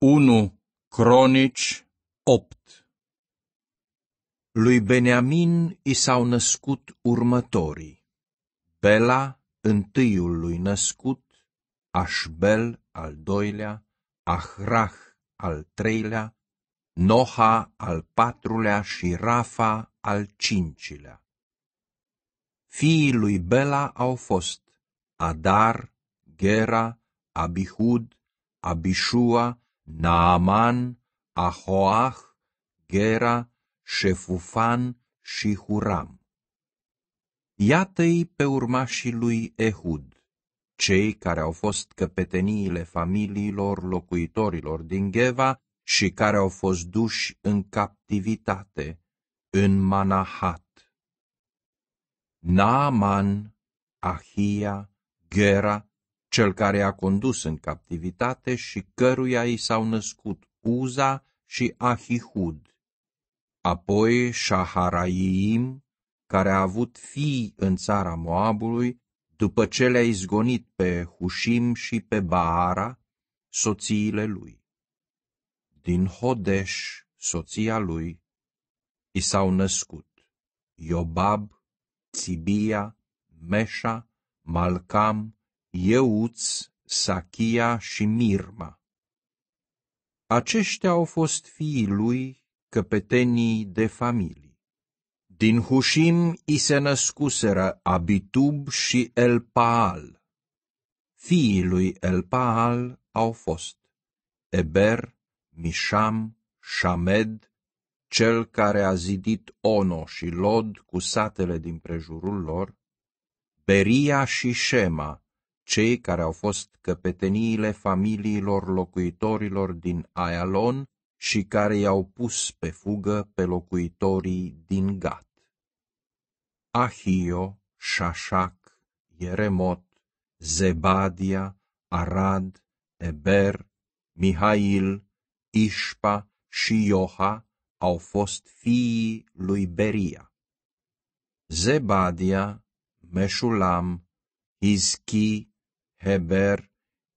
1 Cronici 8 Lui Beniamin i s-au născut următorii. Bela, întâiul lui născut, Așbel al doilea, Ahrah al treilea, Noha al patrulea și Rafa al cincilea. Fiii lui Bela au fost Adar, Gera, Abihud, Abishua, Naaman, Ahoah, Gera, Șefufan și Huram. Iată-i pe urmașii lui Ehud, cei care au fost căpeteniile familiilor locuitorilor din Geva și care au fost duși în captivitate, în Manahat. Naaman, Ahia, Gera cel care a condus în captivitate și căruia i s-au născut Uza și Ahihud. Apoi Shaharaim, care a avut fii în țara Moabului, după ce le-a izgonit pe Hushim și pe Baara, soțiile lui. Din Hodesh, soția lui, i s-au născut Iobab, Țibia, Mesha, Malcam, Euț, Sachia și Mirma. Aceștia au fost fiii lui, căpetenii de familii. Din Hușim i se născuseră Abitub și Elpaal. Fiii lui Elpaal au fost Eber, Misham, Shamed, cel care a zidit Ono și Lod cu satele din prejurul lor, Beria și Shema, cei care au fost căpeteniile familiilor locuitorilor din Aialon și care i-au pus pe fugă pe locuitorii din Gat. Ahio, Shashak, Ieremot, Zebadia, Arad, Eber, Mihail, Ișpa și Ioha au fost fiii lui Beria. Zebadia, Meșulam, Hizchi, Heber,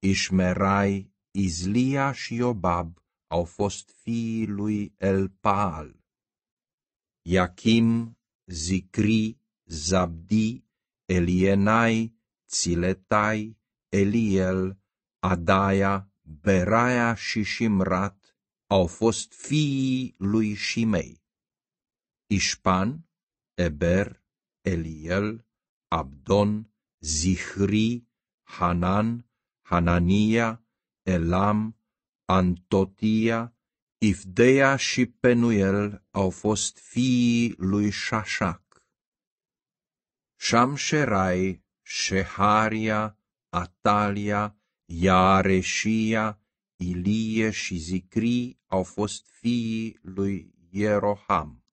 Ishmerai, Izlia și Iobab au fost fiii lui Elpaal. Iachim, Zicri, Zabdi, Elienai, Țiletai, Eliel, Adaia, Beraia și Shimrat au fost fiii lui Shimei. Ișpan, Eber, Eliel, Abdon, Zihri, Hanan, Hanania, Elam, Antotia, Ifdeia și Penuel au fost fiii lui Șașac. Șamșerai, Sheharia, Atalia, Iareșia, Ilie și Zicri au fost fiii lui Ieroham.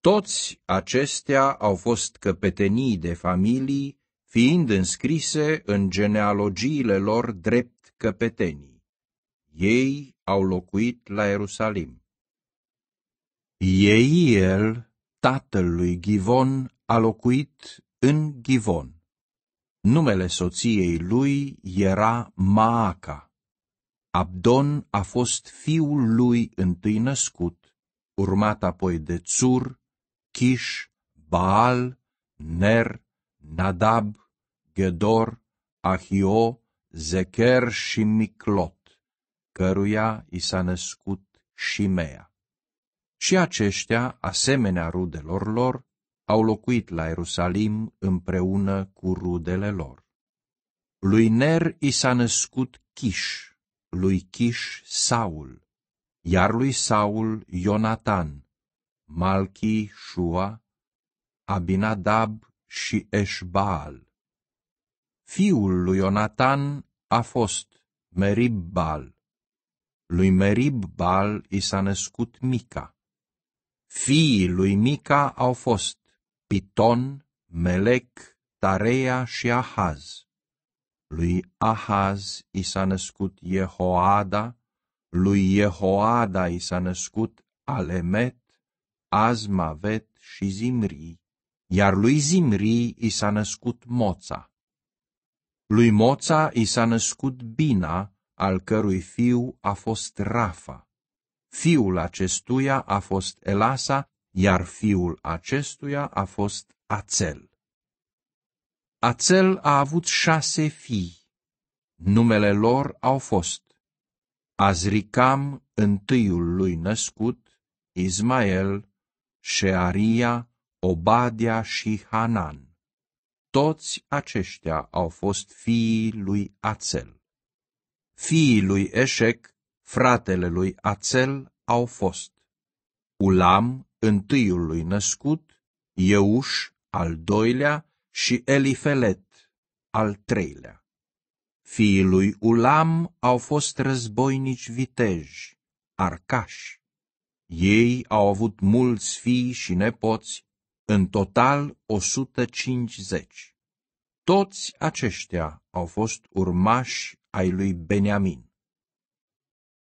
Toți acestea au fost căpetenii de familii fiind înscrise în genealogiile lor drept căpetenii. Ei au locuit la Ierusalim. Eiel, tatăl lui Givon, a locuit în Givon. Numele soției lui era Maaca. Abdon a fost fiul lui întâi născut, urmat apoi de Tsur, Kish, Baal, Ner, Nadab Gedor, Ahio, Zecher și Miclot, căruia i s-a născut Shimea. Și aceștia, asemenea rudelor lor, au locuit la Ierusalim împreună cu rudele lor. Lui Ner i s-a născut Kish, lui Kish Saul, iar lui Saul Ionatan, Malchi Shua, Abinadab și Eșbaal. Fiul lui Ionatan a fost Meribbal. Lui Meribbal i s-a născut Mica. Fiii lui Mica au fost Piton, Melec, Tarea și Ahaz. Lui Ahaz i s-a născut Jehoada, lui Jehoada i s-a născut Alemet, Azmavet și Zimri, iar lui Zimri i s-a născut Moța. Lui Moța i s-a născut Bina, al cărui fiu a fost Rafa. Fiul acestuia a fost Elasa, iar fiul acestuia a fost Ațel. Ațel a avut șase fii. Numele lor au fost Azricam, întâiul lui născut, Ismael, Shearia, Obadia și Hanan toți aceștia au fost fiii lui Ațel. Fiii lui Eșec, fratele lui Ațel, au fost Ulam, întâiul lui născut, Euș, al doilea, și Elifelet, al treilea. Fiii lui Ulam au fost războinici viteji, arcași. Ei au avut mulți fii și nepoți în total 150. Toți aceștia au fost urmași ai lui Beniamin.